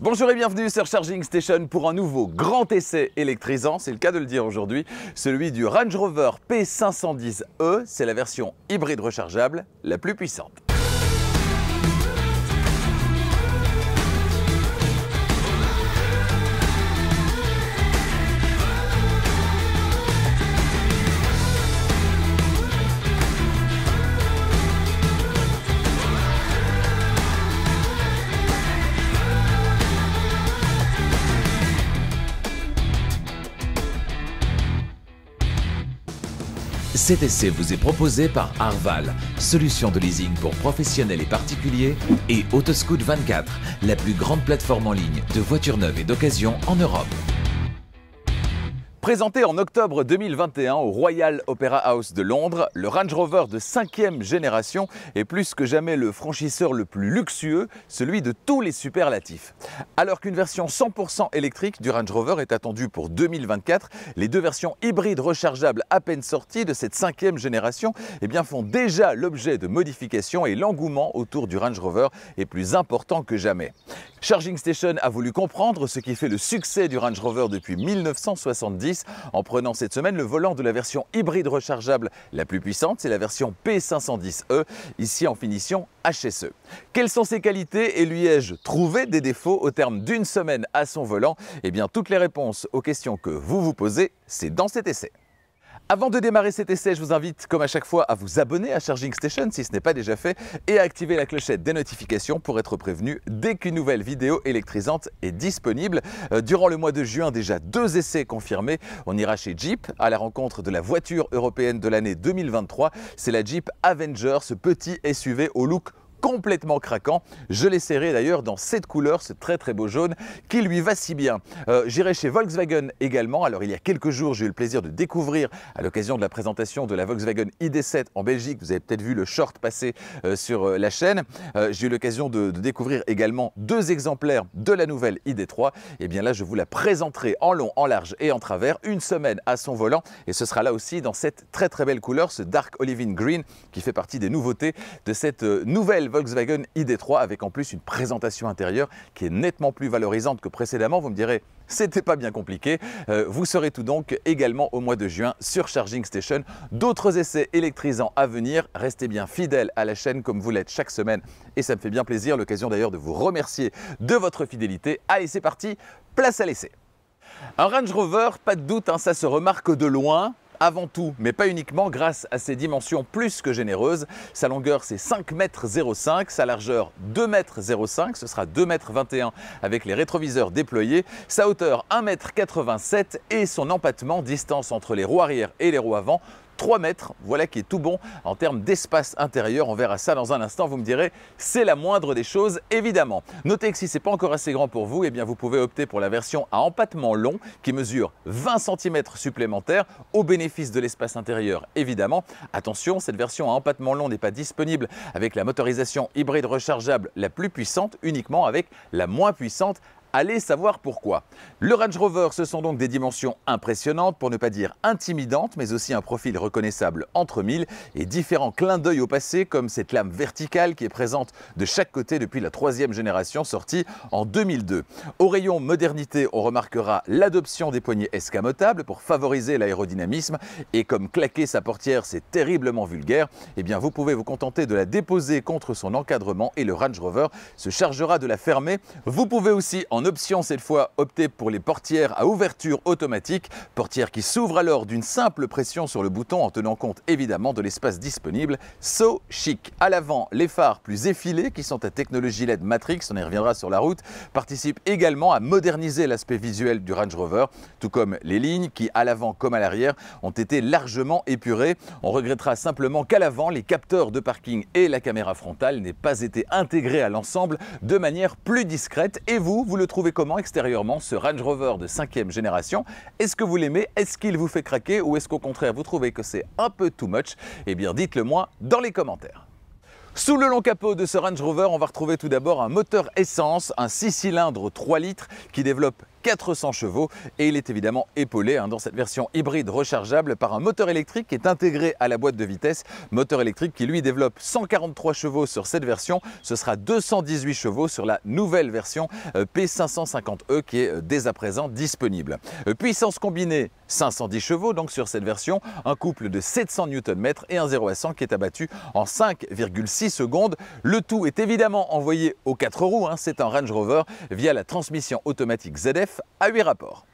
Bonjour et bienvenue sur Charging Station pour un nouveau grand essai électrisant, c'est le cas de le dire aujourd'hui, celui du Range Rover P510e, c'est la version hybride rechargeable la plus puissante. Cet essai vous est proposé par Arval, solution de leasing pour professionnels et particuliers, et Autoscoot 24, la plus grande plateforme en ligne de voitures neuves et d'occasion en Europe. Présenté en octobre 2021 au Royal Opera House de Londres, le Range Rover de 5e génération est plus que jamais le franchisseur le plus luxueux, celui de tous les superlatifs. Alors qu'une version 100% électrique du Range Rover est attendue pour 2024, les deux versions hybrides rechargeables à peine sorties de cette 5 génération eh bien, font déjà l'objet de modifications et l'engouement autour du Range Rover est plus important que jamais. Charging Station a voulu comprendre ce qui fait le succès du Range Rover depuis 1970 en prenant cette semaine le volant de la version hybride rechargeable la plus puissante, c'est la version P510e, ici en finition HSE. Quelles sont ses qualités et lui ai-je trouvé des défauts au terme d'une semaine à son volant Eh bien, toutes les réponses aux questions que vous vous posez, c'est dans cet essai. Avant de démarrer cet essai, je vous invite, comme à chaque fois, à vous abonner à Charging Station si ce n'est pas déjà fait et à activer la clochette des notifications pour être prévenu dès qu'une nouvelle vidéo électrisante est disponible. Euh, durant le mois de juin, déjà deux essais confirmés. On ira chez Jeep à la rencontre de la voiture européenne de l'année 2023. C'est la Jeep Avenger, ce petit SUV au look complètement craquant. Je l'essaierai d'ailleurs dans cette couleur, ce très très beau jaune qui lui va si bien. Euh, j'irai chez Volkswagen également. Alors il y a quelques jours, j'ai eu le plaisir de découvrir à l'occasion de la présentation de la Volkswagen ID7 en Belgique. Vous avez peut-être vu le short passer euh, sur euh, la chaîne. j'ai eu l'occasion de, découvrir également deux exemplaires de la nouvelle ID3. Et eh bien là, je vous la présenterai en long, en large et en travers, une semaine à son volant. Et ce sera là aussi dans cette très très belle couleur, ce dark olivine green qui fait partie des nouveautés de cette nouvelle Volkswagen ID3 avec en plus une présentation intérieure qui est nettement plus valorisante que précédemment. Vous me direz, c'était pas bien compliqué. Euh, vous serez tout donc également au mois de juin sur Charging Station. D'autres essais électrisants à venir. Restez bien fidèles à la chaîne comme vous l'êtes chaque semaine et ça me fait bien plaisir. L'occasion d'ailleurs de vous remercier de votre fidélité. Allez, c'est parti, place à l'essai. Un Range Rover, pas de doute, hein, ça se remarque de loin avant tout, mais pas uniquement grâce à ses dimensions plus que généreuses. Sa longueur c'est 5,05 m, sa largeur 2,05 m, ce sera 2,21 m avec les rétroviseurs déployés, sa hauteur 1,87 m et son empattement, distance entre les roues arrière et les roues avant, 3 mètres. Voilà qui est tout bon en termes d'espace intérieur. On verra ça dans un instant. Vous me direz, c'est la moindre des choses, évidemment. Notez que si ce n'est pas encore assez grand pour vous, eh bien vous pouvez opter pour la version à empattement long qui mesure 20 cm supplémentaires au bénéfice de l'espace intérieur, évidemment. Attention, cette version à empattement long n'est pas disponible avec la motorisation hybride rechargeable la plus puissante, uniquement avec la moins puissante Allez savoir pourquoi. Le Range Rover, ce sont donc des dimensions impressionnantes, pour ne pas dire intimidantes, mais aussi un profil reconnaissable entre mille et différents clins d'œil au passé, comme cette lame verticale qui est présente de chaque côté depuis la troisième génération sortie en 2002. Au rayon modernité, on remarquera l'adoption des poignées escamotables pour favoriser l'aérodynamisme et comme claquer sa portière, c'est terriblement vulgaire, eh bien vous pouvez vous contenter de la déposer contre son encadrement et le Range Rover se chargera de la fermer. Vous pouvez aussi en option cette fois opter pour les portières à ouverture automatique, portières qui s'ouvrent alors d'une simple pression sur le bouton en tenant compte évidemment de l'espace disponible. So chic. À l'avant, les phares plus effilés qui sont à technologie LED Matrix, on y reviendra sur la route, participent également à moderniser l'aspect visuel du Range Rover, tout comme les lignes qui à l'avant comme à l'arrière ont été largement épurées. On regrettera simplement qu'à l'avant, les capteurs de parking et la caméra frontale n'aient pas été intégrés à l'ensemble de manière plus discrète et vous, vous le trouvez comment extérieurement ce Range Rover de cinquième génération Est-ce que vous l'aimez Est-ce qu'il vous fait craquer Ou est-ce qu'au contraire vous trouvez que c'est un peu too much Eh bien dites-le moi dans les commentaires. Sous le long capot de ce Range Rover, on va retrouver tout d'abord un moteur essence, un 6 cylindres 3 litres qui développe 400 chevaux et il est évidemment épaulé hein, dans cette version hybride rechargeable par un moteur électrique qui est intégré à la boîte de vitesse, moteur électrique qui lui développe 143 chevaux sur cette version, ce sera 218 chevaux sur la nouvelle version euh, P550E e qui est euh, dès à présent disponible. Euh, puissance combinée 510 chevaux donc sur cette version, un couple de 700 Nm et un 0 à 100 qui est abattu en 5,6 secondes. Le tout est évidemment envoyé aux 4 roues, hein. c'est un Range Rover via la transmission automatique ZF à 8 rapports.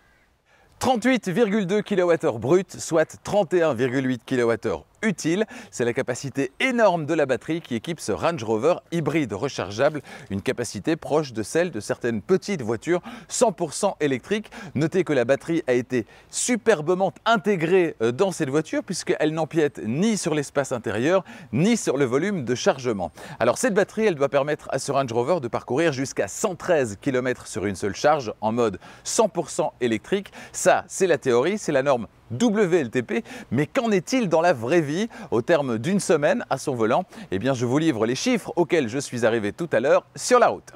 38,2 kWh brut, soit 31,8 kWh utile. C'est la capacité énorme de la batterie qui équipe ce Range Rover hybride rechargeable, une capacité proche de celle de certaines petites voitures 100% électriques. Notez que la batterie a été superbement intégrée euh, dans cette voiture puisqu'elle n'empiète ni sur l'espace intérieur ni sur le volume de chargement. Alors cette batterie, elle doit permettre à ce Range Rover de parcourir jusqu'à 113 km sur une seule charge en mode 100% électrique. Ça, c'est la théorie, c'est la norme WLTP, mais qu'en est-il dans la vraie vie au terme d'une semaine à son volant Eh bien, je vous livre les chiffres auxquels je suis arrivé tout à l'heure sur la route.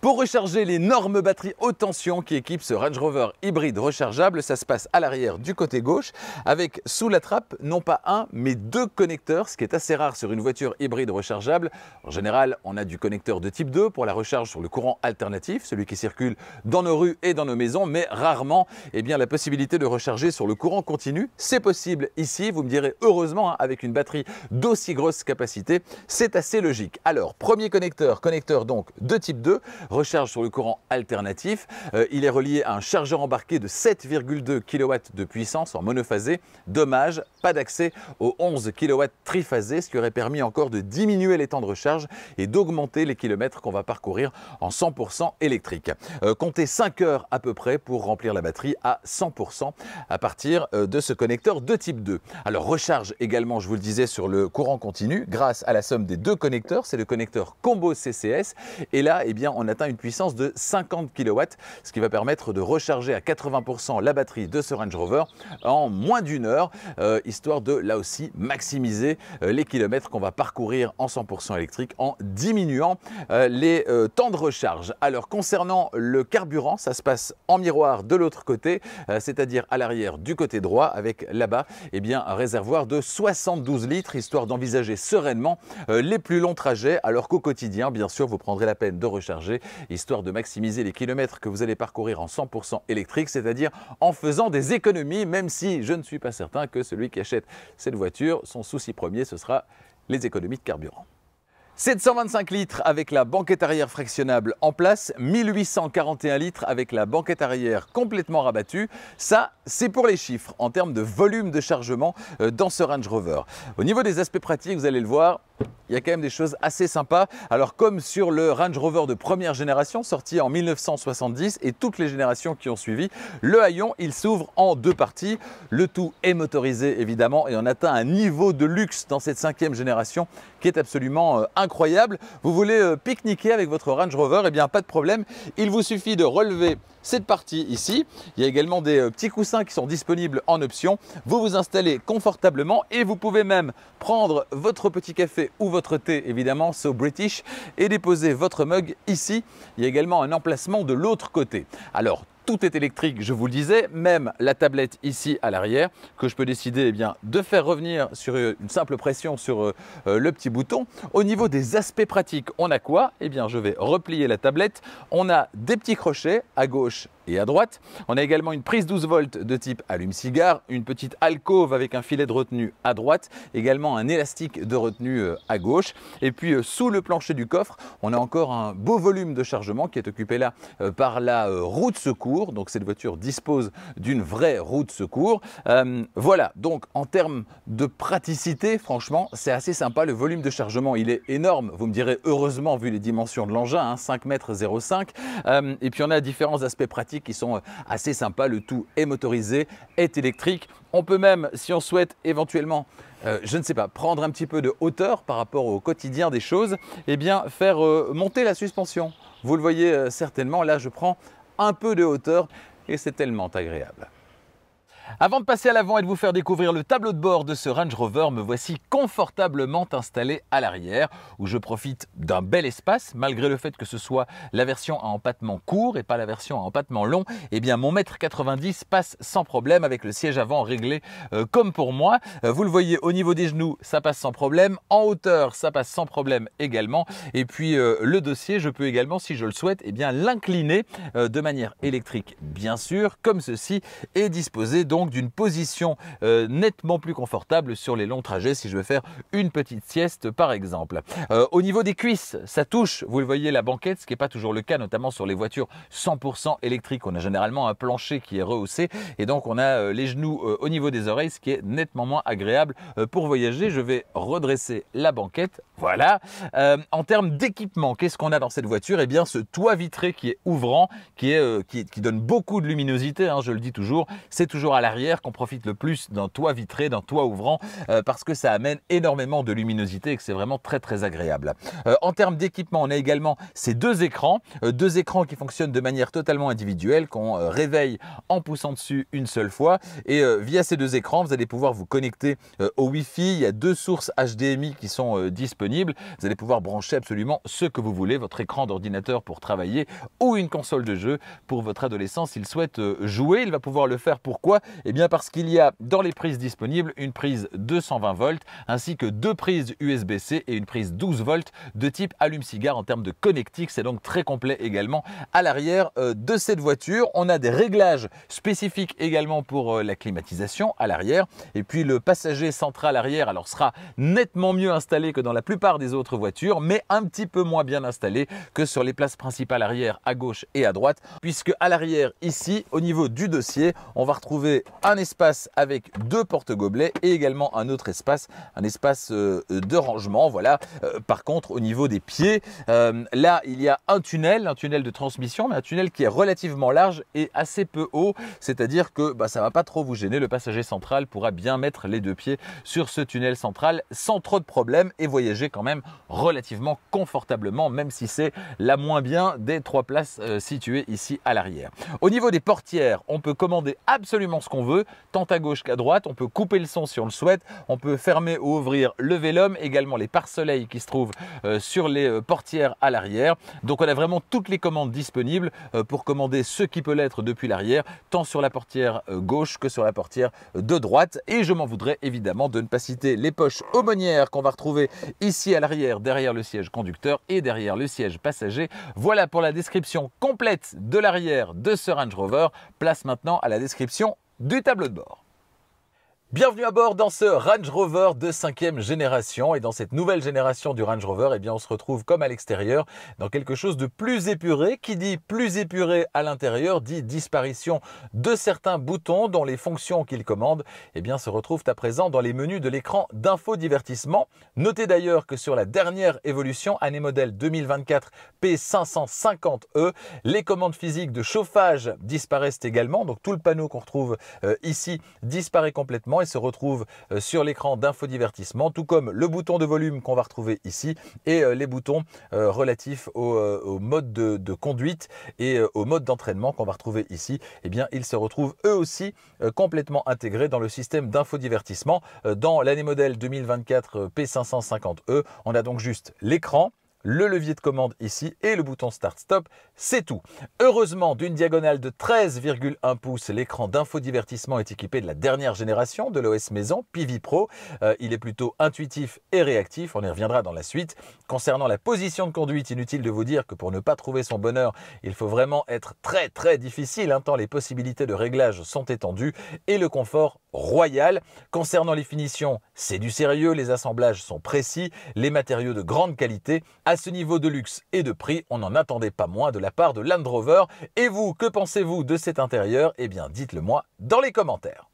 Pour recharger l'énorme batterie haute tension qui équipe ce Range Rover hybride rechargeable, ça se passe à l'arrière du côté gauche avec sous la trappe non pas un mais deux connecteurs, ce qui est assez rare sur une voiture hybride rechargeable. En général, on a du connecteur de type 2 pour la recharge sur le courant alternatif, celui qui circule dans nos rues et dans nos maisons, mais rarement eh bien, la possibilité de recharger sur le courant continu. C'est possible ici, vous me direz heureusement, hein, avec une batterie d'aussi grosse capacité, c'est assez logique. Alors, premier connecteur, connecteur donc de type 2, recharge sur le courant alternatif. Euh, il est relié à un chargeur embarqué de 7,2 kW de puissance en monophasé. Dommage, pas d'accès aux 11 kW triphasés, ce qui aurait permis encore de diminuer les temps de recharge et d'augmenter les kilomètres qu'on va parcourir en 100% électrique. Euh, comptez 5 heures à peu près pour remplir la batterie à 100% à partir euh, de ce connecteur de type 2. Alors recharge également, je vous le disais, sur le courant continu grâce à la somme des deux connecteurs. C'est le connecteur combo CCS. Et là, eh bien, on a une puissance de 50 kW, ce qui va permettre de recharger à 80% la batterie de ce Range Rover en moins d'une heure, euh, histoire de là aussi maximiser euh, les kilomètres qu'on va parcourir en 100% électrique en diminuant euh, les temps de recharge. Alors concernant le carburant, ça se passe en miroir de l'autre côté, c'est-à-dire à, l'arrière du côté droit avec là-bas eh bien, un réservoir de 72 litres, histoire d'envisager sereinement les plus longs trajets, alors qu'au quotidien, bien sûr, vous prendrez la peine de recharger histoire de maximiser les kilomètres que vous allez parcourir en 100% électrique, c'est-à-dire en faisant des économies, même si je ne suis pas certain que celui qui achète cette voiture, son souci premier, ce sera les économies de carburant. 725 litres avec la banquette arrière fractionnable en place, 1841 litres avec la banquette arrière complètement rabattue. Ça, c'est pour les chiffres en termes de volume de chargement euh, dans ce Range Rover. Au niveau des aspects pratiques, vous allez le voir, il y a quand même des choses assez sympas. Alors comme sur le Range Rover de première génération sorti en 1970 et toutes les générations qui ont suivi, le Hayon, il s'ouvre en deux parties. Le tout est motorisé évidemment et on atteint un niveau de luxe dans cette cinquième génération qui est absolument euh, incroyable. Vous voulez euh, pique-niquer avec votre Range Rover Eh bien pas de problème, il vous suffit de relever cette partie ici. Il y a également des euh, petits coussins qui sont disponibles en option. Vous vous installez confortablement et vous pouvez même prendre votre petit café ou votre thé, évidemment, so British, et déposer votre mug ici. Il y a également un emplacement de l'autre côté. Alors, tout est électrique, je vous le disais, même la tablette ici à l'arrière que je peux décider eh bien, de faire revenir sur euh, une simple pression sur euh, euh, le petit bouton. Au niveau des aspects pratiques, on a quoi Eh bien, je vais replier la tablette. On a des petits crochets à gauche à droite. On a également une prise 12 volts de type allume-cigare, une petite alcôve avec un filet de retenue à droite, également un élastique de retenue euh, à gauche. Et puis euh, sous le plancher du coffre, on a encore un beau volume de chargement qui est occupé là euh, par la roue de secours. Donc cette voiture dispose d'une vraie roue de secours. voilà, donc en termes de praticité, franchement, c'est assez sympa. Le volume de chargement, il est énorme. Vous me direz heureusement vu les dimensions de l'engin, 5 m 05. et puis on a différents aspects pratiques qui sont euh, assez sympas. Le tout est motorisé, est électrique. On peut même, si on souhaite éventuellement, euh, je ne sais pas, prendre un petit peu de hauteur par rapport au quotidien des choses, et eh bien faire euh, monter la suspension. Vous le voyez certainement, là je prends un peu de hauteur et c'est tellement agréable. Avant de passer à l'avant et de vous faire découvrir le tableau de bord de ce Range Rover, me voici confortablement installé à l'arrière, où je profite d'un bel espace, malgré le fait que ce soit la version à empattement court et pas la version à empattement long. Eh bien, mon mètre 90 passe sans problème avec le siège avant réglé euh, comme pour moi. Euh, vous le voyez au niveau des genoux, ça passe sans problème. En hauteur, ça passe sans problème également. Et puis euh, le dossier, je peux également, si je le souhaite, eh bien l'incliner de manière électrique, bien sûr, comme ceci, et disposé. donc d'une position euh, nettement plus confortable sur les longs trajets si je veux faire une petite sieste par exemple. Euh, au niveau des cuisses, ça touche, vous le voyez, la banquette, ce qui n'est pas toujours le cas, notamment sur les voitures 100% électriques. On a généralement un plancher qui est rehaussé et donc on a euh, les genoux au niveau des oreilles, ce qui est nettement moins agréable pour voyager. Je vais redresser la banquette. Voilà. en termes d'équipement, qu'est-ce qu'on a dans cette voiture Eh bien, ce toit vitré qui est ouvrant, qui, est, qui, donne beaucoup de luminosité, hein, je le dis toujours, c'est toujours à la qu'on profite le plus d'un toit vitré, d'un toit ouvrant, euh, parce que ça amène énormément de luminosité et que c'est vraiment très très agréable. Euh, en termes d'équipement, on a également ces deux écrans, euh, deux écrans qui fonctionnent de manière totalement individuelle, qu'on réveille en poussant dessus une seule fois. Et via ces deux écrans, vous allez pouvoir vous connecter au Wi-Fi. Il y a deux sources HDMI qui sont disponibles. Vous allez pouvoir brancher absolument ce que vous voulez, votre écran d'ordinateur pour travailler ou une console de jeu pour votre adolescent s'il souhaite jouer. Il va pouvoir le faire pourquoi eh bien parce qu'il y a dans les prises disponibles une prise 220 volts ainsi que deux prises USB-C et une prise 12 volts de type allume-cigare en termes de connectique. C'est donc très complet également à l'arrière euh, de cette voiture. On a des réglages spécifiques également pour euh, la climatisation à l'arrière. Et puis le passager central arrière alors sera nettement mieux installé que dans la plupart des autres voitures, mais un petit peu moins bien installé que sur les places principales arrière à gauche et à droite, puisque à l'arrière ici, au niveau du dossier, on va retrouver un espace avec deux portes gobelets et également un autre espace, un espace euh, euh, de rangement. Voilà. Euh, par contre, au niveau des pieds, là, il y a un tunnel, un tunnel de transmission, mais un tunnel qui est relativement large et assez peu haut. C'est-à-dire que bah, ça ne va pas trop vous gêner. Le passager central pourra bien mettre les deux pieds sur ce tunnel central sans trop de problèmes et voyager quand même relativement confortablement, même si c'est la moins bien des trois places situées ici à l'arrière. Au niveau des portières, on peut commander absolument ce qu'on veut, tant à gauche qu'à droite. On peut couper le son si on le souhaite. On peut fermer ou ouvrir le vélum, également les pare-soleil qui se trouvent euh, sur les euh, portières à l'arrière. Donc on a vraiment toutes les commandes disponibles euh, pour commander ce qui peut l'être depuis l'arrière, tant sur la portière gauche que sur la portière de droite. Et je m'en voudrais évidemment de ne pas citer les poches aumônières qu'on va retrouver ici à l'arrière, derrière le siège conducteur et derrière le siège passager. Voilà pour la description complète de l'arrière de ce Range Rover. Place maintenant à la description du tableau de bord. Bienvenue à bord dans ce Range Rover de cinquième génération et dans cette nouvelle génération du Range Rover, eh bien on se retrouve comme à l'extérieur dans quelque chose de plus épuré. Qui dit plus épuré à l'intérieur dit disparition de certains boutons dont les fonctions qu'ils commandent eh bien se retrouvent à présent dans les menus de l'écran d'infodivertissement. Notez d'ailleurs que sur la dernière évolution, année modèle 2024 P550E, e, les commandes physiques de chauffage disparaissent également. Donc tout le panneau qu'on retrouve euh, ici disparaît complètement et se retrouve euh, sur l'écran d'infodivertissement, tout comme le bouton de volume qu'on va retrouver ici et euh, les boutons euh, relatifs au, mode de, conduite et au mode d'entraînement qu'on va retrouver ici. Eh bien, ils se retrouvent eux aussi complètement intégrés dans le système d'infodivertissement. Dans l'année modèle 2024 P550E, e, on a donc juste l'écran, le levier de commande ici et le bouton Start-Stop, c'est tout. Heureusement, d'une diagonale de 13,1 pouces, l'écran d'infodivertissement est équipé de la dernière génération de l'OS Maison, Pivi Pro. Euh, il est plutôt intuitif et réactif, on y reviendra dans la suite. Concernant la position de conduite, inutile de vous dire que pour ne pas trouver son bonheur, il faut vraiment être très très difficile, hein, tant les possibilités de réglage sont étendues et le confort royal. Concernant les finitions, c'est du sérieux, les assemblages sont précis, les matériaux de grande qualité, à ce niveau de luxe et de prix, on n'en attendait pas moins de la part de Land Rover. Et vous, que pensez-vous de cet intérieur Eh bien, dites-le moi dans les commentaires.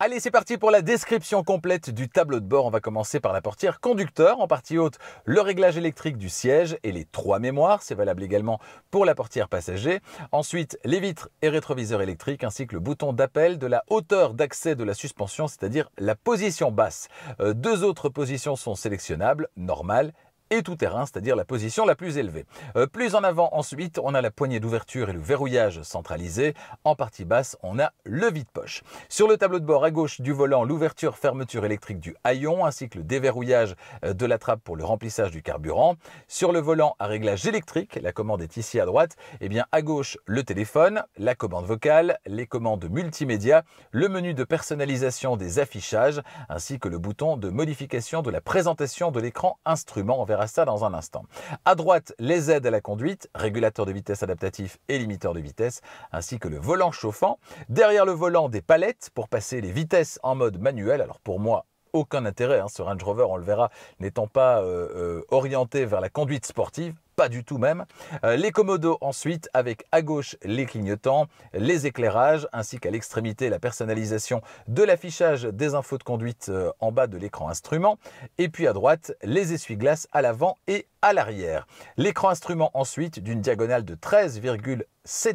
Allez, c'est parti pour la description complète du tableau de bord. On va commencer par la portière conducteur en partie haute, le réglage électrique du siège et les trois mémoires. C'est valable également pour la portière passager. Ensuite, les vitres et rétroviseurs électriques ainsi que le bouton d'appel de la hauteur d'accès de la suspension, c'est-à-dire la position basse. Euh, deux autres positions sont sélectionnables, normale et tout terrain, c'est-à-dire la position la plus élevée. Euh, plus en avant ensuite, on a la poignée d'ouverture et le verrouillage centralisé. En partie basse, on a le vide-poche. Sur le tableau de bord à gauche du volant, l'ouverture-fermeture électrique du haillon ainsi que le déverrouillage euh, de la trappe pour le remplissage du carburant. Sur le volant à réglage électrique, la commande est ici à droite. Et eh bien à gauche, le téléphone, la commande vocale, les commandes multimédia, le menu de personnalisation des affichages ainsi que le bouton de modification de la présentation de l'écran instrument envers ça dans un instant. À droite, les aides à la conduite, régulateur de vitesse adaptatif et limiteur de vitesse, ainsi que le volant chauffant. Derrière le volant, des palettes pour passer les vitesses en mode manuel. Alors pour moi, aucun intérêt. Hein. Ce Range Rover, on le verra, n'étant pas euh, euh, orienté vers la conduite sportive, du tout même. Euh, les commodos ensuite avec à gauche les clignotants, les éclairages ainsi qu'à l'extrémité la personnalisation de l'affichage des infos de conduite euh, en bas de l'écran instrument et puis à droite les essuie-glaces à l'avant et à l'arrière. L'écran instrument ensuite d'une diagonale de 13,7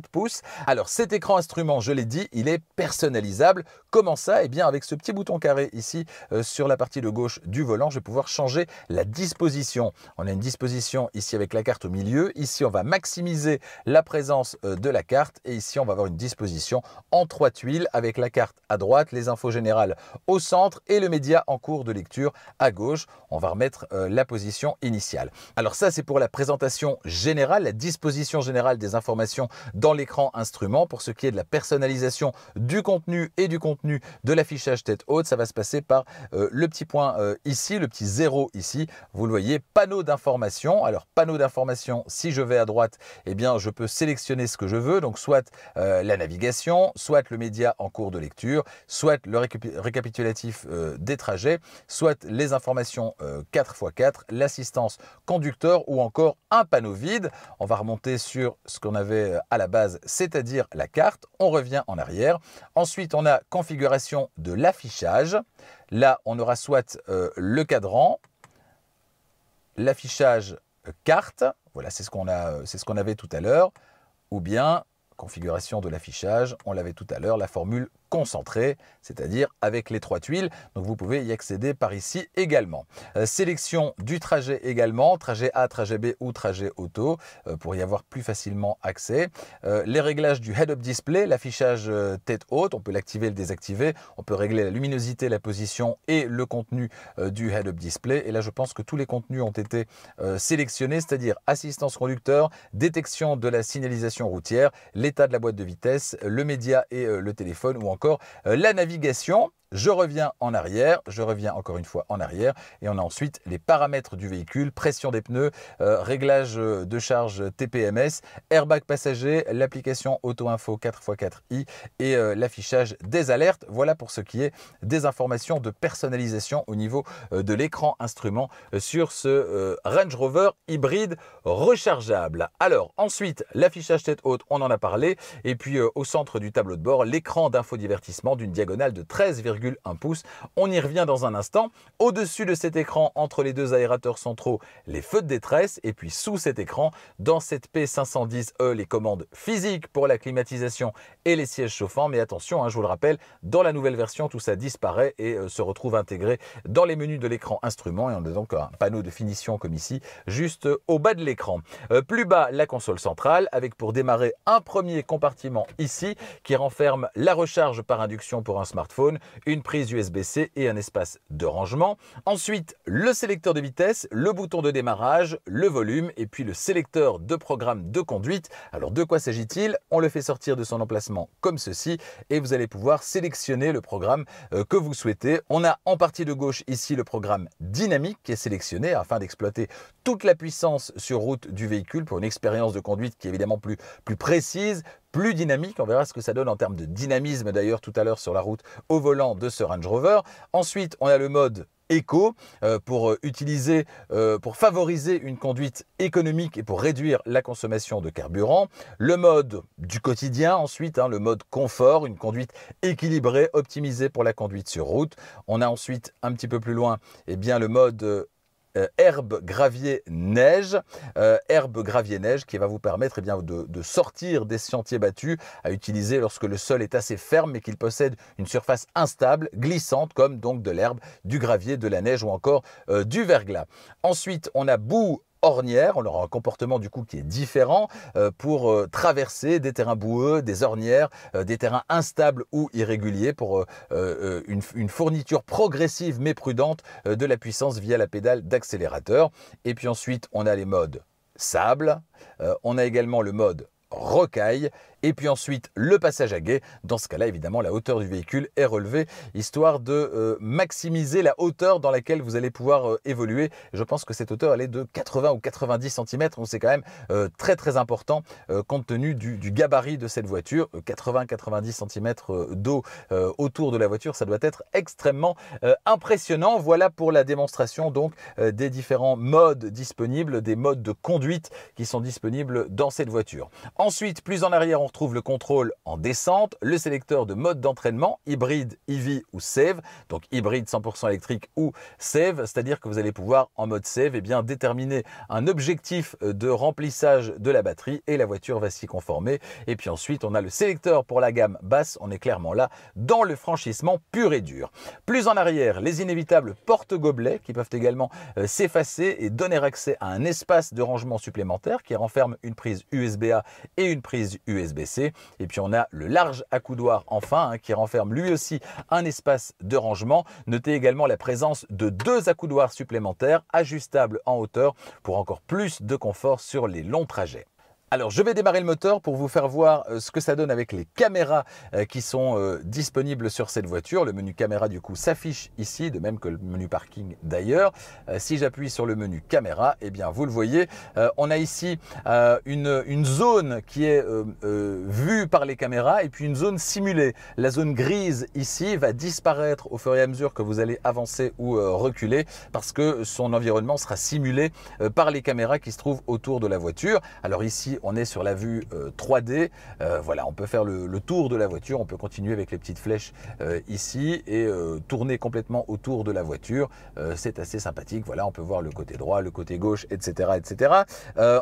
pouces. Alors cet écran instrument, je l'ai dit, il est personnalisable. Comment ça Eh bien avec ce petit bouton carré ici euh, sur la partie de gauche du volant, je vais pouvoir changer la disposition. On a une disposition ici avec la carte au milieu. Ici, on va maximiser la présence euh, de la carte et ici, on va avoir une disposition en trois tuiles avec la carte à droite, les infos générales au centre et le média en cours de lecture à gauche. On va remettre euh, la position initiale. Alors ça, c'est pour la présentation générale, la disposition générale des informations dans l'écran instrument. Pour ce qui est de la personnalisation du contenu et du contenu de l'affichage tête haute, ça va se passer par euh, le petit point ici, le petit zéro ici. Vous le voyez, panneau d'information. Alors panneau d'information si je vais à droite, eh bien, je peux sélectionner ce que je veux, donc soit euh, la navigation, soit le média en cours de lecture, soit le récapitulatif euh, des trajets, soit les informations 4x4, euh, l'assistance conducteur ou encore un panneau vide. On va remonter sur ce qu'on avait à la base, c'est-à-dire la carte. On revient en arrière. Ensuite, on a configuration de l'affichage. Là, on aura soit le cadran, l'affichage carte, voilà, c'est ce qu'on euh, ce qu'on avait tout à l'heure, ou bien configuration de l'affichage, on l'avait tout à l'heure, la formule concentré, c'est-à-dire avec les trois tuiles. Donc vous pouvez y accéder par ici également. Euh, sélection du trajet également, trajet A, trajet B ou trajet auto, euh, pour y avoir plus facilement accès. Euh, les réglages du head-up display, l'affichage tête haute, on peut l'activer le désactiver. On peut régler la luminosité, la position et le contenu du head-up display. Et là, je pense que tous les contenus ont été sélectionnés, c'est-à-dire assistance conducteur, détection de la signalisation routière, l'état de la boîte de vitesse, le média et le téléphone ou encore encore euh, la navigation je reviens en arrière, je reviens encore une fois en arrière, et on a ensuite les paramètres du véhicule, pression des pneus, euh, réglage de charge TPMS, airbag passager, l'application auto-info 4x4i et euh, l'affichage des alertes. Voilà pour ce qui est des informations de personnalisation au niveau euh, de l'écran instrument sur ce Range Rover hybride rechargeable. Alors ensuite, l'affichage tête haute, on en a parlé, et puis au centre du tableau de bord, l'écran d'infodivertissement d'une diagonale de 13,5 on y revient dans un instant. Au-dessus de cet écran, entre les deux aérateurs centraux, les feux de détresse. Et puis sous cet écran, dans cette P510E, euh, les commandes physiques pour la climatisation et les sièges chauffants. Mais attention, hein, je vous le rappelle, dans la nouvelle version, tout ça disparaît et euh, se retrouve intégré dans les menus de l'écran instrument. Et on a donc un panneau de finition comme ici, juste euh, au bas de l'écran. plus bas, la console centrale, avec pour démarrer un premier compartiment ici, qui renferme la recharge par induction pour un smartphone, une prise USB-C et un espace de rangement. Ensuite, le sélecteur de vitesse, le bouton de démarrage, le volume et puis le sélecteur de programme de conduite. Alors de quoi s'agit-il On le fait sortir de son emplacement comme ceci et vous allez pouvoir sélectionner le programme euh, que vous souhaitez. On a en partie de gauche ici le programme dynamique qui est sélectionné afin d'exploiter toute la puissance sur route du véhicule pour une expérience de conduite qui est évidemment plus, plus précise, plus dynamique. On verra ce que ça donne en termes de dynamisme d'ailleurs tout à l'heure sur la route au volant de ce Range Rover. Ensuite, on a le mode éco euh, pour euh, utiliser euh, pour favoriser une conduite économique et pour réduire la consommation de carburant le mode du quotidien ensuite hein, le mode confort une conduite équilibrée optimisée pour la conduite sur route on a ensuite un petit peu plus loin et eh bien le mode euh, herbe gravier neige, euh, herbe gravier neige qui va vous permettre eh bien, de, sortir des sentiers battus à utiliser lorsque le sol est assez ferme mais qu'il possède une surface instable, glissante comme donc de l'herbe, du gravier, de la neige ou encore euh, du verglas. Ensuite, on a boue ornières. On aura un comportement du coup qui est différent euh, pour euh, traverser des terrains boueux, des ornières, euh, des terrains instables ou irréguliers pour une, une fourniture progressive mais prudente de la puissance via la pédale d'accélérateur. Et puis ensuite, on a les modes sable, on a également le mode rocaille et puis ensuite le passage à guet. Dans ce cas-là, évidemment, la hauteur du véhicule est relevée, histoire de euh, maximiser la hauteur dans laquelle vous allez pouvoir euh, évoluer. Je pense que cette hauteur, elle est de 80 ou 90 cm, c'est quand même euh, très très important compte tenu du, du, gabarit de cette voiture. 80-90 cm d'eau autour de la voiture, ça doit être extrêmement impressionnant. Voilà pour la démonstration donc des différents modes disponibles, des modes de conduite qui sont disponibles dans cette voiture. Ensuite, plus en arrière, on on retrouve le contrôle en descente, le sélecteur de mode d'entraînement, hybride, EV ou Save, donc hybride 100% électrique ou Save, c'est-à-dire que vous allez pouvoir en mode Save eh bien, déterminer un objectif euh, de remplissage de la batterie et la voiture va s'y conformer. Et puis ensuite, on a le sélecteur pour la gamme basse, on est clairement là dans le franchissement pur et dur. Plus en arrière, les inévitables porte-gobelets qui peuvent également euh, s'effacer et donner accès à un espace de rangement supplémentaire qui renferme une prise USB-A et une prise USB et puis on a le large accoudoir enfin hein, qui renferme lui aussi un espace de rangement. Notez également la présence de deux accoudoirs supplémentaires ajustables en hauteur pour encore plus de confort sur les longs trajets. Alors je vais démarrer le moteur pour vous faire voir euh, ce que ça donne avec les caméras euh, qui sont euh, disponibles sur cette voiture. Le menu caméra du coup s'affiche ici, de même que le menu parking d'ailleurs. Si j'appuie sur le menu caméra, eh bien vous le voyez, on a ici une, une zone qui est vue par les caméras et puis une zone simulée. La zone grise ici va disparaître au fur et à mesure que vous allez avancer ou reculer parce que son environnement sera simulé par les caméras qui se trouvent autour de la voiture. Alors ici on est sur la vue 3D. Euh, euh, voilà, on peut faire le, tour de la voiture, on peut continuer avec les petites flèches euh, ici et tourner complètement autour de la voiture. C'est assez sympathique. Voilà, on peut voir le côté droit, le côté gauche, etc. etc.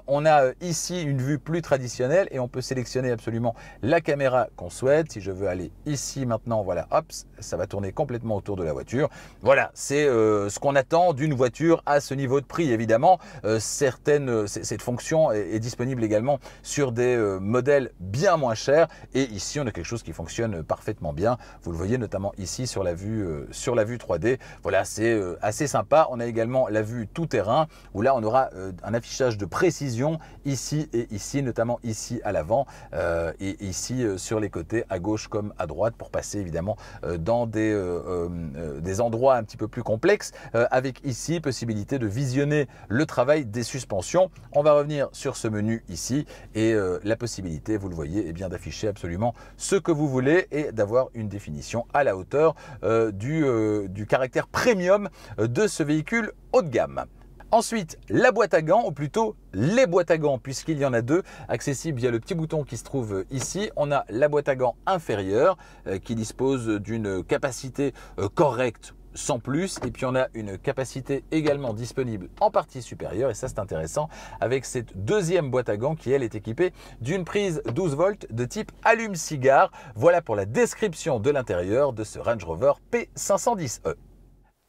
on a ici une vue plus traditionnelle et on peut sélectionner absolument la caméra qu'on souhaite. Si je veux aller ici maintenant, voilà, hop, ça va tourner complètement autour de la voiture. Voilà, c'est ce qu'on attend d'une voiture à ce niveau de prix. Évidemment, certaines, cette fonction est disponible également sur des euh, modèles bien moins chers. Et ici, on a quelque chose qui fonctionne parfaitement bien. Vous le voyez notamment ici sur la vue, euh, sur la vue 3D. Voilà, c'est euh, assez sympa. On a également la vue tout terrain où là, on aura un affichage de précision ici et ici, notamment ici à l'avant et ici sur les côtés, à gauche comme à droite, pour passer évidemment dans des, endroits un petit peu plus complexes, avec ici possibilité de visionner le travail des suspensions. On va revenir sur ce menu ici et euh, la possibilité, vous le voyez, est eh bien d'afficher absolument ce que vous voulez et d'avoir une définition à la hauteur euh, du, euh, du caractère premium de ce véhicule haut de gamme. Ensuite, la boîte à gants, ou plutôt les boîtes à gants, puisqu'il y en a deux, accessibles via le petit bouton qui se trouve ici. On a la boîte à gants inférieure, qui dispose d'une capacité correcte sans plus. Et puis on a une capacité également disponible en partie supérieure, et ça c'est intéressant, avec cette deuxième boîte à gants qui elle est équipée d'une prise 12 volts de type allume-cigare. Voilà pour la description de l'intérieur de ce Range Rover P510E.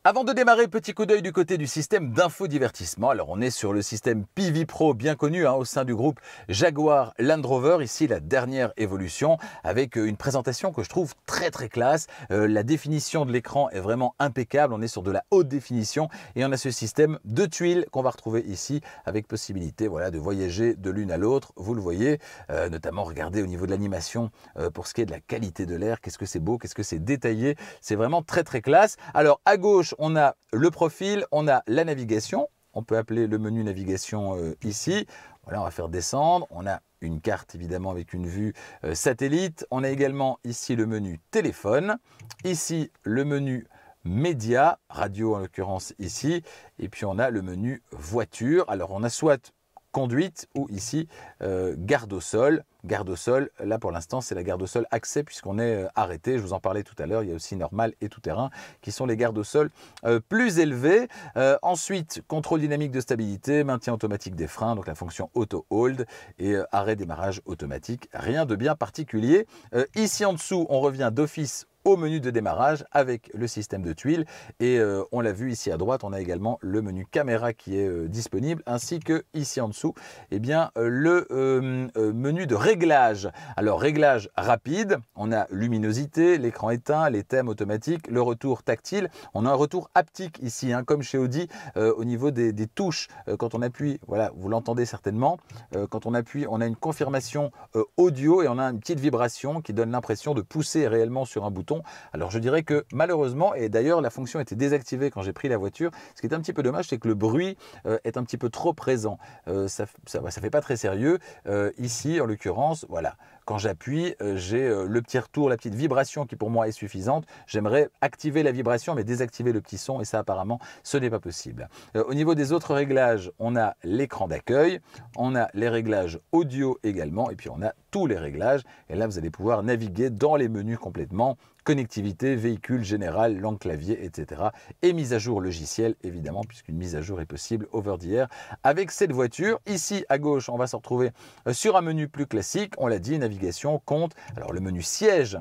Avant de démarrer, petit coup d'œil du côté du système d'infodivertissement. Alors on est sur le système Pivi Pro, bien connu hein, au sein du groupe Jaguar Land Rover. Ici la dernière évolution avec euh, une présentation que je trouve très très classe. Euh, la définition de l'écran est vraiment impeccable. On est sur de la haute définition et on a ce système de tuiles qu'on va retrouver ici avec possibilité voilà, de voyager de l'une à l'autre. Vous le voyez, euh, notamment regardez au niveau de l'animation pour ce qui est de la qualité de l'air. Qu'est-ce que c'est beau, qu'est-ce que c'est détaillé. C'est vraiment très très classe. Alors à gauche, on a le profil, on a la navigation. On peut appeler le menu navigation euh, ici. Voilà, on va faire descendre. On a une carte évidemment avec une vue euh, satellite. On a également ici le menu téléphone. Ici, le menu média, radio en l'occurrence ici, et puis on a le menu voiture. Alors on a soit conduite ou ici euh, garde au sol. Garde au sol, là pour l'instant c'est la garde au sol accès puisqu'on est euh, arrêté, je vous en parlais tout à l'heure, il y a aussi normal et tout terrain qui sont les garde au sol euh, plus élevés. ensuite, contrôle dynamique de stabilité, maintien automatique des freins, donc la fonction auto hold et arrêt démarrage automatique, rien de bien particulier. ici en dessous, on revient d'office au menu de démarrage avec le système de tuiles. Et euh, on l'a vu ici à droite, on a également le menu caméra qui est euh, disponible, ainsi que ici en dessous, et eh bien, euh, le menu de réglage. Alors réglage rapide, on a luminosité, l'écran éteint, les thèmes automatiques, le retour tactile. On a un retour haptique ici, hein, comme chez Audi, au niveau des touches. quand on appuie, voilà, vous l'entendez certainement, quand on appuie, on a une confirmation audio et on a une petite vibration qui donne l'impression de pousser réellement sur un bouton alors je dirais que malheureusement, et d'ailleurs la fonction était désactivée quand j'ai pris la voiture, ce qui est un petit peu dommage, c'est que le bruit euh, est un petit peu trop présent. Euh, ça ne bah, fait pas très sérieux. Euh, ici, en l'occurrence, voilà, quand j'appuie, j'ai le petit retour, la petite vibration qui pour moi est suffisante. J'aimerais activer la vibration mais désactiver le petit son et ça apparemment ce n'est pas possible. au niveau des autres réglages, on a l'écran d'accueil, on a les réglages audio également et puis on a tous les réglages. Et là, vous allez pouvoir naviguer dans les menus complètement connectivité, véhicule général, langue clavier, etc. Et mise à jour logiciel évidemment, puisqu'une mise à jour est possible over the air avec cette voiture. Ici, à gauche, on va se retrouver euh, sur un menu plus classique. On l'a dit, navigation, compte. Alors, le menu siège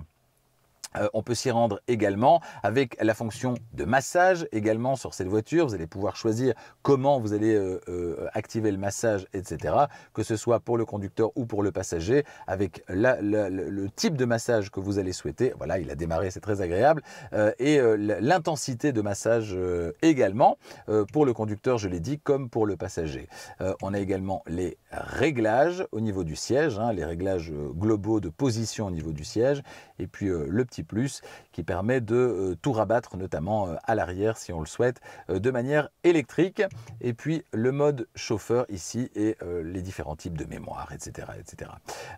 euh, on peut s'y rendre également avec la fonction de massage également sur cette voiture. Vous allez pouvoir choisir comment vous allez euh, euh, activer le massage, etc. Que ce soit pour le conducteur ou pour le passager, avec le type de massage que vous allez souhaiter. Voilà, il a démarré, c'est très agréable. et l'intensité de massage également pour le conducteur, je l'ai dit, comme pour le passager. on a également les réglages au niveau du siège, hein, les réglages globaux de position au niveau du siège, et puis le petit plus, qui permet de euh, tout rabattre, notamment euh, à l'arrière si on le souhaite, euh, de manière électrique. Et puis le mode chauffeur ici et les différents types de mémoire, etc. etc.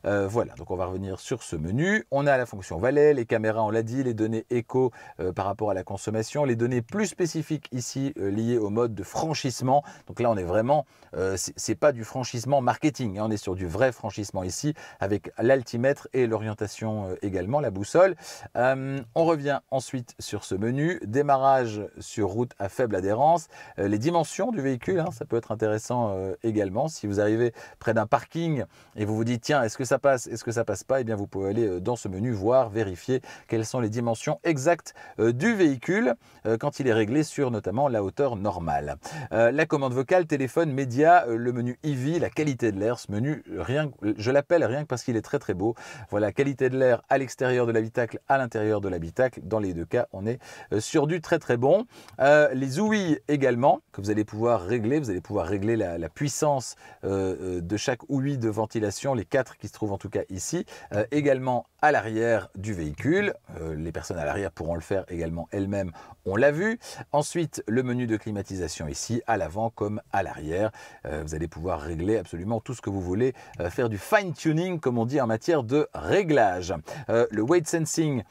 voilà, donc on va revenir sur ce menu. On a la fonction valet, les caméras, on l'a dit, les données éco par rapport à la consommation, les données plus spécifiques ici liées au mode de franchissement. Donc là, on est vraiment, c'est pas du franchissement marketing, hein. on est sur du vrai franchissement ici avec l'altimètre et l'orientation également, la boussole. Euh, on revient ensuite sur ce menu. Démarrage sur route à faible adhérence. Euh, les dimensions du véhicule, hein, ça peut être intéressant euh, également. Si vous arrivez près d'un parking et vous vous dites, tiens, est-ce que ça passe, est-ce que ça passe pas et eh bien, vous pouvez aller dans ce menu, voir, vérifier quelles sont les dimensions exactes du véhicule quand il est réglé sur notamment la hauteur normale. la commande vocale, téléphone, média, le menu EV, la qualité de l'air. Ce menu, rien, je l'appelle rien que parce qu'il est très très beau. Voilà, qualité de l'air à l'extérieur de l'habitacle, l'intérieur de l'habitacle. Dans les deux cas, on est euh, sur du très très bon. Euh, les ouïes également, que vous allez pouvoir régler. Vous allez pouvoir régler la, puissance euh, de chaque ouïe de ventilation, les quatre qui se trouvent en tout cas ici. également à l'arrière du véhicule. les personnes à l'arrière pourront le faire également elles-mêmes on l'a vu. Ensuite, le menu de climatisation ici, à l'avant comme à l'arrière. Euh, vous allez pouvoir régler absolument tout ce que vous voulez, euh, faire du fine-tuning, comme on dit en matière de réglage. Euh, le weight sensing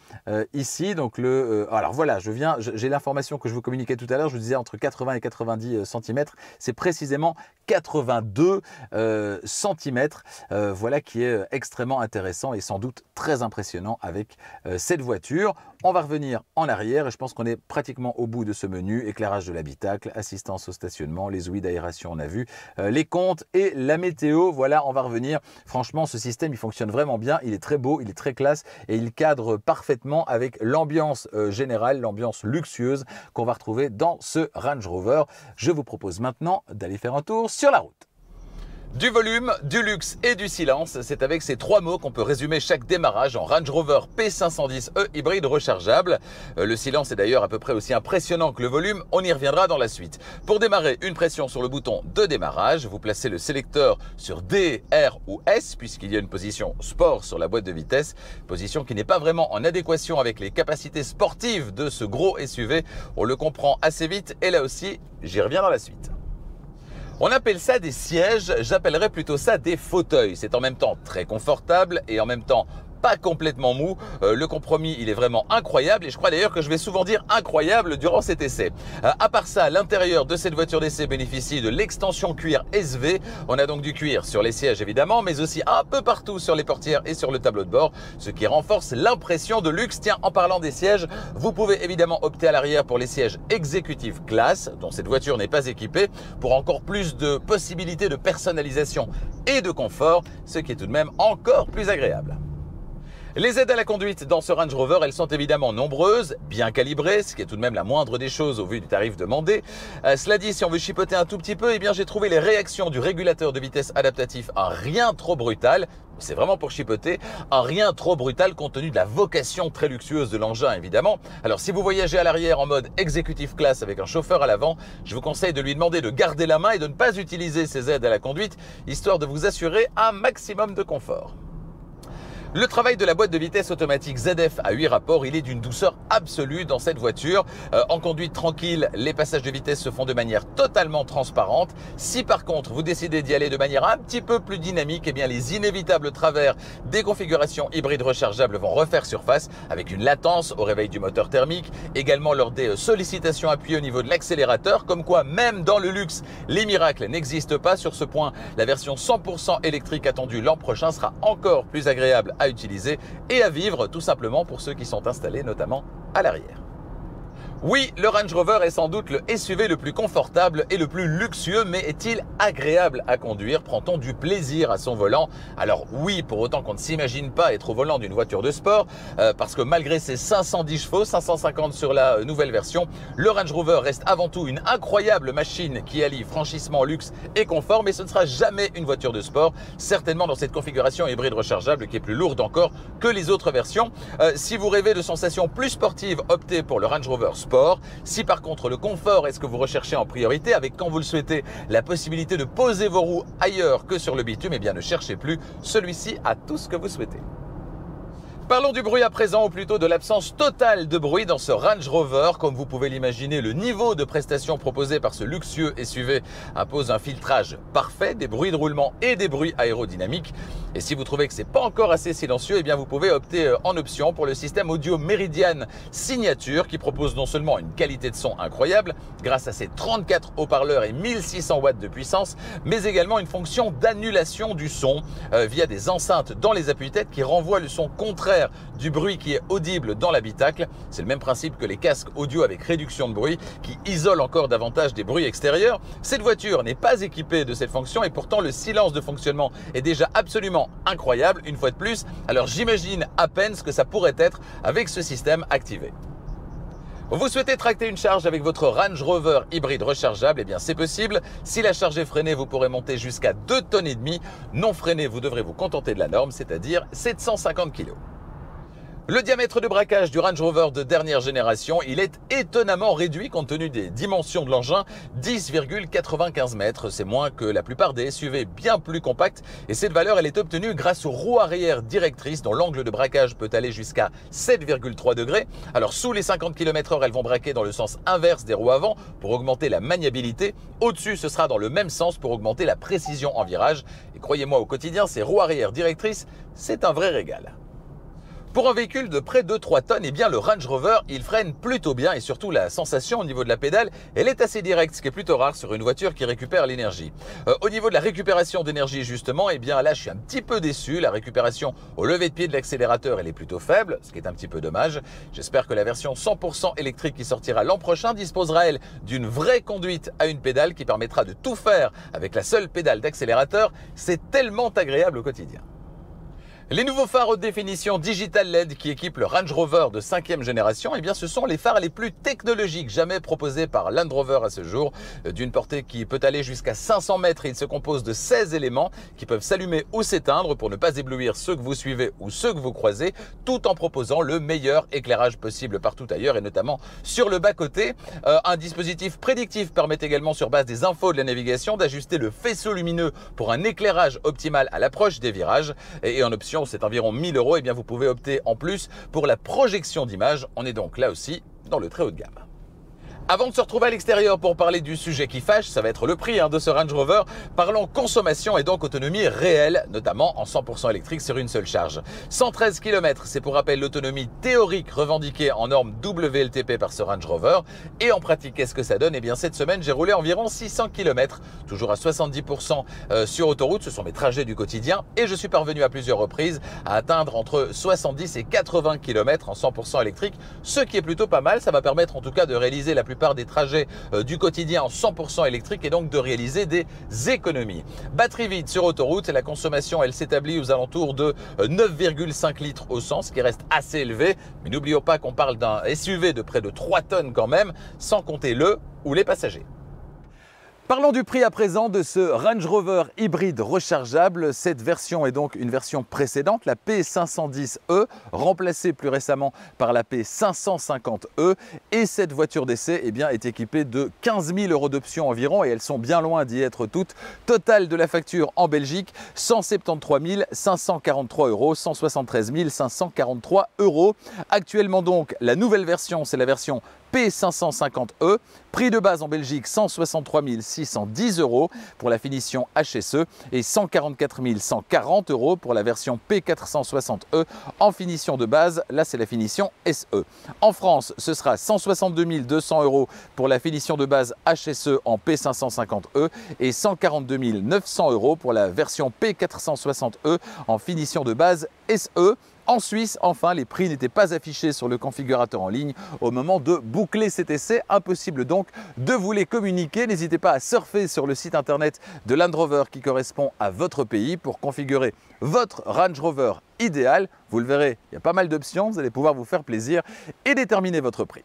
ici, donc le... alors voilà, je viens, j'ai l'information que je vous communiquais tout à l'heure, je vous disais entre 80 et 90 cm, c'est précisément 82 cm. voilà qui est extrêmement intéressant et sans doute très impressionnant avec cette voiture. On va revenir en arrière et je pense qu'on est pratiquement au bout de ce menu. Éclairage de l'habitacle, assistance au stationnement, les ouïes d'aération, on a vu, euh, les comptes et la météo. Voilà, on va revenir. Franchement, ce système, il fonctionne vraiment bien. Il est très beau, il est très classe et il cadre parfaitement avec l'ambiance euh, générale, l'ambiance luxueuse qu'on va retrouver dans ce Range Rover. Je vous propose maintenant d'aller faire un tour sur la route. Du volume, du luxe et du silence, c'est avec ces trois mots qu'on peut résumer chaque démarrage en Range Rover P510e hybride rechargeable. Euh, le silence est d'ailleurs à peu près aussi impressionnant que le volume, on y reviendra dans la suite. Pour démarrer, une pression sur le bouton de démarrage, vous placez le sélecteur sur D, R ou S puisqu'il y a une position sport sur la boîte de vitesse, position qui n'est pas vraiment en adéquation avec les capacités sportives de ce gros SUV, on le comprend assez vite et là aussi, j'y reviens dans la suite. On appelle ça des sièges, j'appellerais plutôt ça des fauteuils. C'est en même temps très confortable et en même temps pas complètement mou. Euh, le compromis, il est vraiment incroyable et je crois d'ailleurs que je vais souvent dire incroyable durant cet essai. Euh, à part ça, l'intérieur de cette voiture d'essai bénéficie de l'extension cuir SV. On a donc du cuir sur les sièges évidemment, mais aussi un peu partout sur les portières et sur le tableau de bord, ce qui renforce l'impression de luxe. Tiens, en parlant des sièges, vous pouvez évidemment opter à l'arrière pour les sièges exécutifs classe, dont cette voiture n'est pas équipée, pour encore plus de possibilités de personnalisation et de confort, ce qui est tout de même encore plus agréable. Les aides à la conduite dans ce Range Rover, elles sont évidemment nombreuses, bien calibrées, ce qui est tout de même la moindre des choses au vu du tarif demandé. Euh, cela dit, si on veut chipoter un tout petit peu, eh bien j'ai trouvé les réactions du régulateur de vitesse adaptatif à rien trop brutal, c'est vraiment pour chipoter, un rien trop brutal compte tenu de la vocation très luxueuse de l'engin évidemment. Alors si vous voyagez à l'arrière en mode executive class avec un chauffeur à l'avant, je vous conseille de lui demander de garder la main et de ne pas utiliser ces aides à la conduite, histoire de vous assurer un maximum de confort. Le travail de la boîte de vitesse automatique ZF à 8 rapports, il est d'une douceur absolue dans cette voiture. Euh, en conduite tranquille, les passages de vitesse se font de manière totalement transparente. Si par contre vous décidez d'y aller de manière un petit peu plus dynamique, eh bien les inévitables travers des configurations hybrides rechargeables vont refaire surface avec une latence au réveil du moteur thermique, également lors des euh, sollicitations appuyées au niveau de l'accélérateur, comme quoi même dans le luxe, les miracles n'existent pas. Sur ce point, la version 100% électrique attendue l'an prochain sera encore plus agréable utiliser et à vivre tout simplement pour ceux qui sont installés notamment à l'arrière. Oui, le Range Rover est sans doute le SUV le plus confortable et le plus luxueux, mais est-il agréable à conduire Prend-on du plaisir à son volant Alors oui, pour autant qu'on ne s'imagine pas être au volant d'une voiture de sport, euh, parce que malgré ses 510 chevaux, 550 sur la euh, nouvelle version, le Range Rover reste avant tout une incroyable machine qui allie franchissement, luxe et confort, mais ce ne sera jamais une voiture de sport, certainement dans cette configuration hybride rechargeable qui est plus lourde encore que les autres versions. Euh, si vous rêvez de sensations plus sportives, optez pour le Range Rover si par contre le confort est ce que vous recherchez en priorité, avec quand vous le souhaitez la possibilité de poser vos roues ailleurs que sur le bitume, et eh bien ne cherchez plus, celui-ci a tout ce que vous souhaitez. Parlons du bruit à présent, ou plutôt de l'absence totale de bruit dans ce Range Rover. Comme vous pouvez l'imaginer, le niveau de prestation proposé par ce luxueux SUV impose un filtrage parfait des bruits de roulement et des bruits aérodynamiques. Et si vous trouvez que c'est pas encore assez silencieux, eh bien vous pouvez opter euh, en option pour le système audio Meridian Signature qui propose non seulement une qualité de son incroyable grâce à ses 34 haut-parleurs et 1600 watts de puissance, mais également une fonction d'annulation du son euh, via des enceintes dans les appuis-têtes qui renvoient le son contraire du bruit qui est audible dans l'habitacle. C'est le même principe que les casques audio avec réduction de bruit qui isolent encore davantage des bruits extérieurs. Cette voiture n'est pas équipée de cette fonction et pourtant le silence de fonctionnement est déjà absolument incroyable une fois de plus. Alors j'imagine à peine ce que ça pourrait être avec ce système activé. Vous souhaitez tracter une charge avec votre Range Rover hybride rechargeable Eh bien, c'est possible. Si la charge est freinée, vous pourrez monter jusqu'à 2 tonnes et Non freinée, vous devrez vous contenter de la norme, c'est-à-dire 750 kg. Le diamètre de braquage du Range Rover de dernière génération, il est étonnamment réduit compte tenu des dimensions de l'engin, 10,95 mètres. C'est moins que la plupart des SUV bien plus compacts et cette valeur, elle est obtenue grâce aux roues arrière directrices dont l'angle de braquage peut aller jusqu'à 7,3 degrés. Alors sous les 50 km heure, elles vont braquer dans le sens inverse des roues avant pour augmenter la maniabilité. Au-dessus, ce sera dans le même sens pour augmenter la précision en virage. Et croyez-moi, au quotidien, ces roues arrière directrices, c'est un vrai régal. Pour un véhicule de près de 3 tonnes, et eh bien le Range Rover, il freine plutôt bien et surtout la sensation au niveau de la pédale, elle est assez directe, ce qui est plutôt rare sur une voiture qui récupère l'énergie. Euh, au niveau de la récupération d'énergie justement, eh bien là je suis un petit peu déçu, la récupération au lever de pied de l'accélérateur, elle est plutôt faible, ce qui est un petit peu dommage. J'espère que la version 100% électrique qui sortira l'an prochain disposera elle d'une vraie conduite à une pédale qui permettra de tout faire avec la seule pédale d'accélérateur. C'est tellement agréable au quotidien. Les nouveaux phares haute définition Digital LED qui équipent le Range Rover de 5 génération, eh bien ce sont les phares les plus technologiques jamais proposés par Land Rover à ce jour. Euh, d'une portée qui peut aller jusqu'à 500 mètres, il se compose de 16 éléments qui peuvent s'allumer ou s'éteindre pour ne pas éblouir ceux que vous suivez ou ceux que vous croisez, tout en proposant le meilleur éclairage possible partout ailleurs et notamment sur le bas-côté. Euh, un dispositif prédictif permet également sur base des infos de la navigation d'ajuster le faisceau lumineux pour un éclairage optimal à l'approche des virages et en option c'est environ 1000 euros, et eh bien vous pouvez opter en plus pour la projection d'image. On est donc là aussi dans le très haut de gamme. Avant de se retrouver à l'extérieur pour parler du sujet qui fâche, ça va être le prix hein, de ce Range Rover, parlons consommation et donc autonomie réelle, notamment en 100% électrique sur une seule charge. 113 km, c'est pour rappel l'autonomie théorique revendiquée en norme WLTP par ce Range Rover. Et en pratique, qu'est-ce que ça donne Eh bien cette semaine, j'ai roulé environ 600 km, toujours à 70% euh, sur autoroute, ce sont mes trajets du quotidien, et je suis parvenu à plusieurs reprises à atteindre entre 70 et 80 km en 100% électrique, ce qui est plutôt pas mal, ça va permettre en tout cas de réaliser la plus part des trajets euh, du quotidien en 100% électrique et donc de réaliser des économies. Batterie vide sur autoroute, la consommation elle s'établit aux alentours de 9,5 euh, litres au sens, ce qui reste assez élevé. Mais n'oublions pas qu'on parle d'un SUV de près de 3 tonnes quand même, sans compter le ou les passagers. Parlons du prix à présent de ce Range Rover hybride rechargeable. Cette version est donc une version précédente, la P510e, remplacée plus récemment par la P550e. Et cette voiture d'essai eh est équipée de 15 000 euros d'options environ et elles sont bien loin d'y être toutes. Total de la facture en Belgique, 173 543 euros, 173 543 euros. Actuellement donc, la nouvelle version, c'est la version P550E. E, prix de base en Belgique 163 610 euros pour la finition HSE et 144 140 euros pour la version P460E e. en finition de base. Là, c'est la finition SE. En France, ce sera 162 200 euros pour la finition de base HSE en P550E e et 142 900 euros pour la version P460E en finition de base SE. En Suisse, enfin, les prix n'étaient pas affichés sur le configurateur en ligne au moment de boucler cet essai. Impossible donc de vous les communiquer. N'hésitez pas à surfer sur le site internet de Land Rover qui correspond à votre pays pour configurer votre Range Rover idéal. Vous le verrez, il y a pas mal d'options. Vous allez pouvoir vous faire plaisir et déterminer votre prix.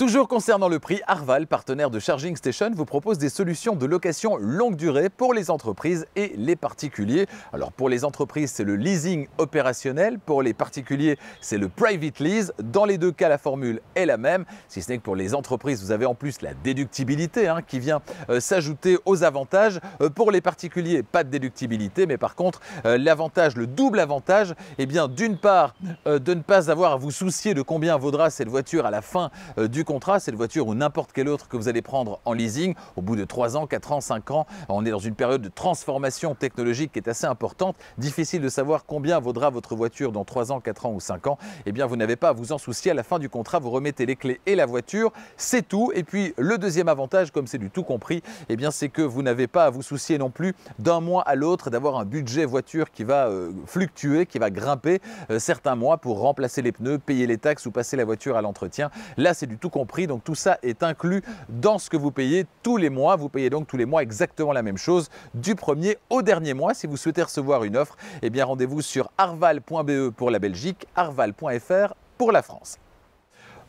Toujours concernant le prix, Arval, partenaire de Charging Station, vous propose des solutions de location longue durée pour les entreprises et les particuliers. Alors pour les entreprises, c'est le leasing opérationnel, pour les particuliers, c'est le private lease. Dans les deux cas, la formule est la même, si ce n'est que pour les entreprises, vous avez en plus la déductibilité hein, qui vient euh, s'ajouter aux avantages. Euh, pour les particuliers, pas de déductibilité, mais par contre, euh, l'avantage, le double avantage, eh bien d'une part, de ne pas avoir à vous soucier de combien vaudra cette voiture à la fin du contrat, cette voiture ou n'importe quelle autre que vous allez prendre en leasing, au bout de 3 ans, 4 ans, 5 ans, on est dans une période de transformation technologique qui est assez importante. Difficile de savoir combien vaudra votre voiture dans 3 ans, 4 ans ou 5 ans. Eh bien, vous n'avez pas à vous en soucier. À la fin du contrat, vous remettez les clés et la voiture. C'est tout. Et puis, le deuxième avantage, comme c'est du tout compris, eh bien, c'est que vous n'avez pas à vous soucier non plus d'un mois à l'autre d'avoir un budget voiture qui va euh, fluctuer, qui va grimper euh, certains mois pour remplacer les pneus, payer les taxes ou passer la voiture à l'entretien. Là, c'est du tout compris. Donc tout ça est inclus dans ce que vous payez tous les mois. Vous payez donc tous les mois exactement la même chose du premier au dernier mois. Si vous souhaitez recevoir une offre, eh bien rendez-vous sur arval.be pour la Belgique, arval.fr pour la France.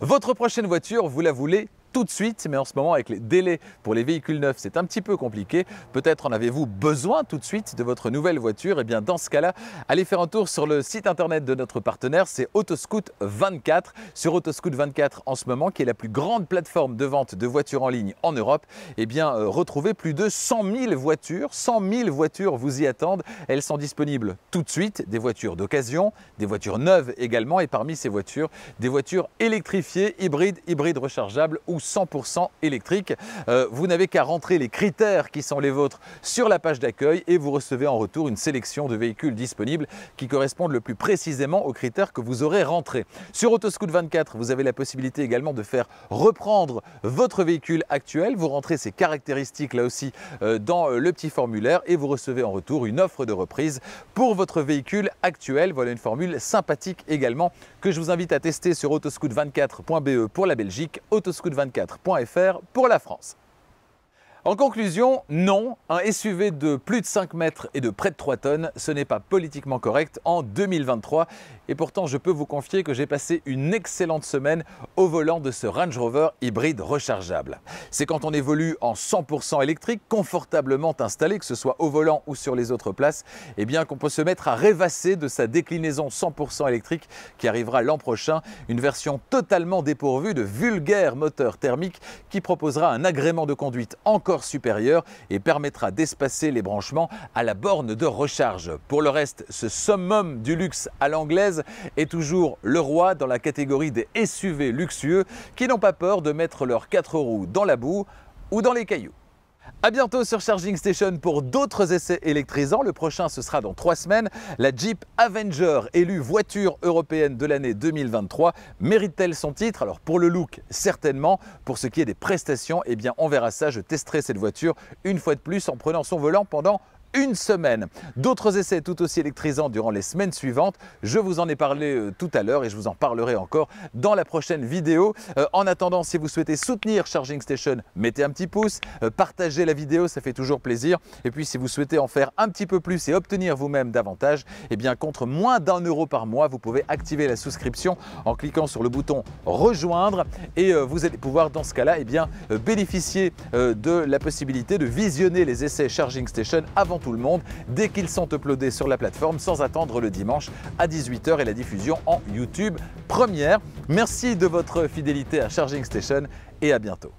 Votre prochaine voiture, vous la voulez tout de suite, mais en ce moment avec les délais pour les véhicules neufs, c'est un petit peu compliqué. Peut-être en avez-vous besoin tout de suite de votre nouvelle voiture Et eh bien dans ce cas-là, allez faire un tour sur le site internet de notre partenaire, c'est autoscoot 24. Sur autoscoot 24 en ce moment, qui est la plus grande plateforme de vente de voitures en ligne en Europe, et eh bien euh, retrouvez plus de 100 000 voitures, 100 000 voitures vous y attendent. Elles sont disponibles tout de suite, des voitures d'occasion, des voitures neuves également, et parmi ces voitures, des voitures électrifiées, hybrides, hybrides rechargeables ou 100% électrique. Euh, vous n'avez qu'à rentrer les critères qui sont les vôtres sur la page d'accueil et vous recevez en retour une sélection de véhicules disponibles qui correspondent le plus précisément aux critères que vous aurez rentrés. Sur Autoscoot 24, vous avez la possibilité également de faire reprendre votre véhicule actuel. Vous rentrez ses caractéristiques là aussi euh, dans le petit formulaire et vous recevez en retour une offre de reprise pour votre véhicule actuel. Voilà une formule sympathique également que je vous invite à tester sur autoscoot24.be pour la Belgique, autoscoot24 4.fr pour la France. En conclusion, non, un SUV de plus de 5 mètres et de près de 3 tonnes, ce n'est pas politiquement correct en 2023. Et pourtant, je peux vous confier que j'ai passé une excellente semaine au volant de ce Range Rover hybride rechargeable. C'est quand on évolue en 100% électrique, confortablement installé, que ce soit au volant ou sur les autres places, eh bien qu'on peut se mettre à rêvasser de sa déclinaison 100% électrique qui arrivera l'an prochain, une version totalement dépourvue de vulgaires moteurs thermiques qui proposera un agrément de conduite encore supérieur et permettra d'espacer les branchements à la borne de recharge. Pour le reste, ce summum du luxe à l'anglaise est toujours le roi dans la catégorie des SUV luxueux qui n'ont pas peur de mettre leurs quatre roues dans la boue ou dans les cailloux. A bientôt sur Charging Station pour d'autres essais électrisants. Le prochain, ce sera dans trois semaines. La Jeep Avenger, élue voiture européenne de l'année 2023, mérite-t-elle son titre Alors pour le look, certainement. Pour ce qui est des prestations, eh bien on verra ça. Je testerai cette voiture une fois de plus en prenant son volant pendant une semaine. D'autres essais tout aussi électrisants durant les semaines suivantes. Je vous en ai parlé euh, tout à l'heure et je vous en parlerai encore dans la prochaine vidéo. Euh, en attendant, si vous souhaitez soutenir Charging Station, mettez un petit pouce, euh, partagez la vidéo, ça fait toujours plaisir. Et puis si vous souhaitez en faire un petit peu plus et obtenir vous-même davantage, eh bien contre moins d'un euro par mois, vous pouvez activer la souscription en cliquant sur le bouton rejoindre et vous allez pouvoir dans ce cas-là eh bien bénéficier de la possibilité de visionner les essais Charging Station avant tout le monde dès qu'ils sont uploadés sur la plateforme sans attendre le dimanche à 18h et la diffusion en YouTube première. Merci de votre fidélité à Charging Station et à bientôt.